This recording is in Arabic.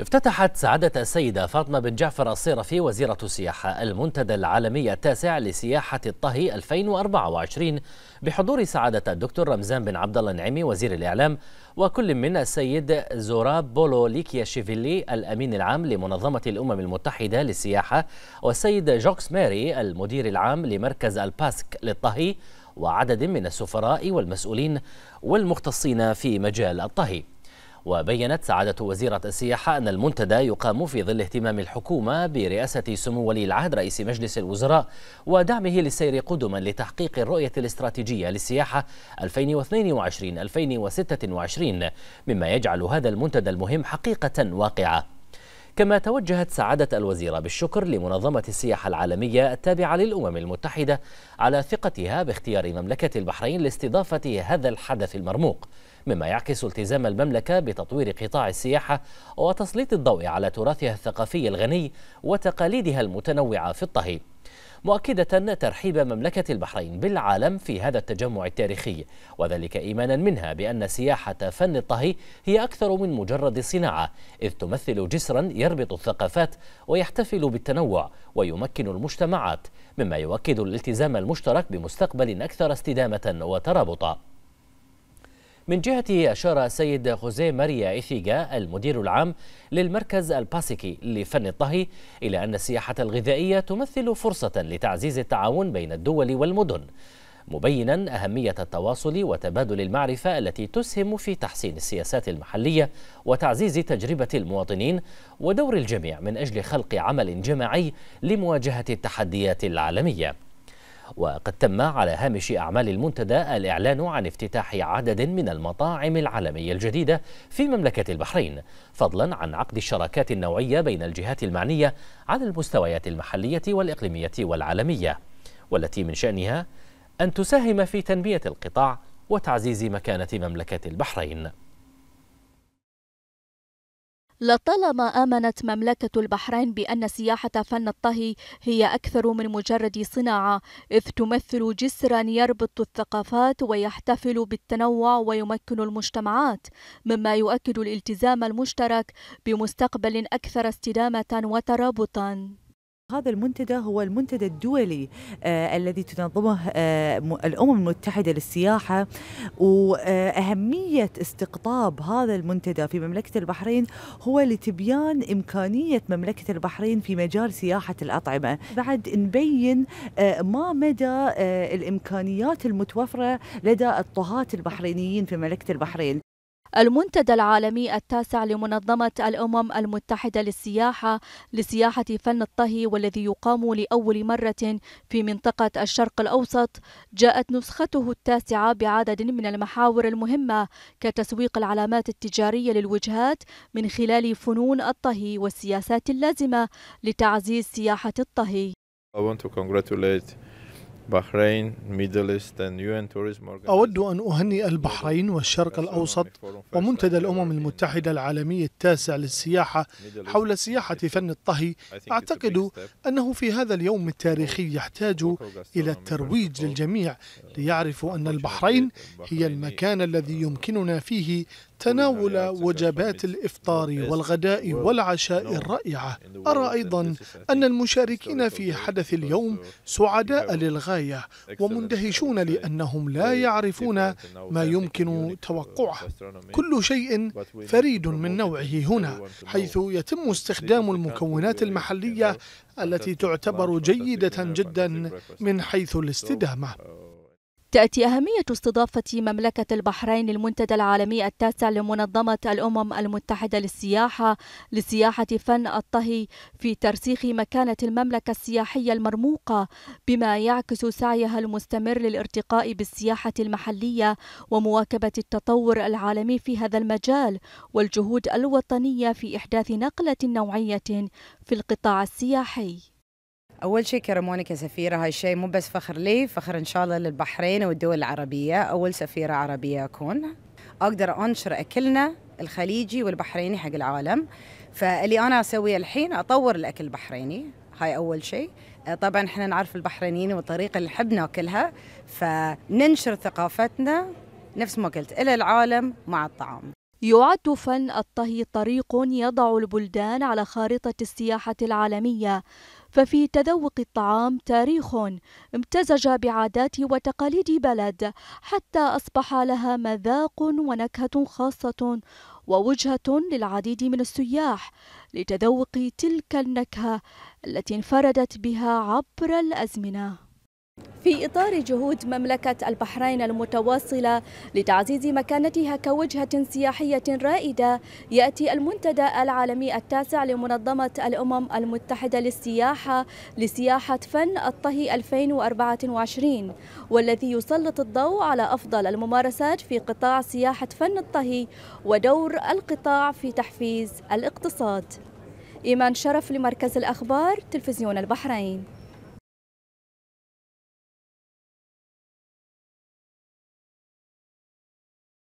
افتتحت سعادة السيدة فاطمة بن جعفر الصيرفي وزيرة السياحة المنتدى العالمي التاسع لسياحة الطهي 2024 بحضور سعادة الدكتور رمزان بن عبد الله النعيمي وزير الإعلام وكل من السيد زوراب بولو ليكياشيفيلي الأمين العام لمنظمة الأمم المتحدة للسياحة والسيد جوكس ماري المدير العام لمركز الباسك للطهي وعدد من السفراء والمسؤولين والمختصين في مجال الطهي وبينت سعادة وزيرة السياحة أن المنتدى يقام في ظل اهتمام الحكومة برئاسة سمو ولي العهد رئيس مجلس الوزراء ودعمه للسير قدما لتحقيق الرؤية الاستراتيجية للسياحة 2022-2026 مما يجعل هذا المنتدى المهم حقيقة واقعة كما توجهت سعادة الوزيرة بالشكر لمنظمة السياحة العالمية التابعة للأمم المتحدة على ثقتها باختيار مملكة البحرين لاستضافة هذا الحدث المرموق مما يعكس التزام المملكة بتطوير قطاع السياحة وتسليط الضوء على تراثها الثقافي الغني وتقاليدها المتنوعة في الطهي مؤكدة ترحيب مملكة البحرين بالعالم في هذا التجمع التاريخي وذلك إيمانا منها بأن سياحة فن الطهي هي أكثر من مجرد صناعة إذ تمثل جسرا يربط الثقافات ويحتفل بالتنوع ويمكن المجتمعات مما يؤكد الالتزام المشترك بمستقبل أكثر استدامة وترابطا من جهته أشار السيد خوزي ماريا إثيغا المدير العام للمركز الباسيكي لفن الطهي إلى أن السياحة الغذائية تمثل فرصة لتعزيز التعاون بين الدول والمدن مبينا أهمية التواصل وتبادل المعرفة التي تسهم في تحسين السياسات المحلية وتعزيز تجربة المواطنين ودور الجميع من أجل خلق عمل جماعي لمواجهة التحديات العالمية وقد تم على هامش أعمال المنتدى الإعلان عن افتتاح عدد من المطاعم العالمية الجديدة في مملكة البحرين فضلا عن عقد الشراكات النوعية بين الجهات المعنية على المستويات المحلية والإقليمية والعالمية والتي من شأنها أن تساهم في تنمية القطاع وتعزيز مكانة مملكة البحرين لطالما آمنت مملكة البحرين بأن سياحة فن الطهي هي أكثر من مجرد صناعة، إذ تمثل جسرا يربط الثقافات ويحتفل بالتنوع ويمكن المجتمعات، مما يؤكد الالتزام المشترك بمستقبل أكثر استدامة وترابطا. هذا المنتدى هو المنتدى الدولي آه الذي تنظمه آه الامم المتحده للسياحه واهميه استقطاب هذا المنتدى في مملكه البحرين هو لتبيان امكانيه مملكه البحرين في مجال سياحه الاطعمه، بعد نبين آه ما مدى آه الامكانيات المتوفره لدى الطهاة البحرينيين في مملكه البحرين. المنتدى العالمي التاسع لمنظمة الأمم المتحدة للسياحة لسياحة فن الطهي والذي يقام لأول مرة في منطقة الشرق الأوسط جاءت نسخته التاسعة بعدد من المحاور المهمة كتسويق العلامات التجارية للوجهات من خلال فنون الطهي والسياسات اللازمة لتعزيز سياحة الطهي. I want to congratulate أود أن أهنئ البحرين والشرق الأوسط ومنتدى الأمم المتحدة العالمي التاسع للسياحة حول سياحة فن الطهي أعتقد أنه في هذا اليوم التاريخي يحتاج إلى الترويج للجميع ليعرفوا أن البحرين هي المكان الذي يمكننا فيه تناول وجبات الإفطار والغداء والعشاء الرائعة أرى أيضا أن المشاركين في حدث اليوم سعداء للغاية ومندهشون لأنهم لا يعرفون ما يمكن uh, توقعه كل شيء فريد من نوعه هنا حيث يتم استخدام المكونات المحلية التي تعتبر جيدة جدا من حيث الاستدامة uh, تأتي أهمية استضافة مملكة البحرين للمنتدى العالمي التاسع لمنظمة الأمم المتحدة للسياحة لسياحة فن الطهي في ترسيخ مكانة المملكة السياحية المرموقة بما يعكس سعيها المستمر للارتقاء بالسياحة المحلية ومواكبة التطور العالمي في هذا المجال والجهود الوطنية في إحداث نقلة نوعية في القطاع السياحي اول شيء كرموني كسفيره هاي الشيء مو بس فخر لي فخر ان شاء الله للبحرين والدول العربيه اول سفيره عربيه اكون اقدر انشر اكلنا الخليجي والبحريني حق العالم فاللي انا اسويه الحين اطور الاكل البحريني هاي اول شيء آه، طبعا احنا نعرف البحرينيين والطريقه اللي نحب ناكلها فننشر ثقافتنا نفس ما قلت الى العالم مع الطعام يعد فن الطهي طريق يضع البلدان على خارطة السياحة العالمية ففي تذوق الطعام تاريخ امتزج بعادات وتقاليد بلد حتى أصبح لها مذاق ونكهة خاصة ووجهة للعديد من السياح لتذوق تلك النكهة التي انفردت بها عبر الأزمنة في إطار جهود مملكة البحرين المتواصلة لتعزيز مكانتها كوجهة سياحية رائدة يأتي المنتدى العالمي التاسع لمنظمة الأمم المتحدة للسياحة لسياحة فن الطهي 2024 والذي يسلط الضوء على أفضل الممارسات في قطاع سياحة فن الطهي ودور القطاع في تحفيز الاقتصاد إيمان شرف لمركز الأخبار تلفزيون البحرين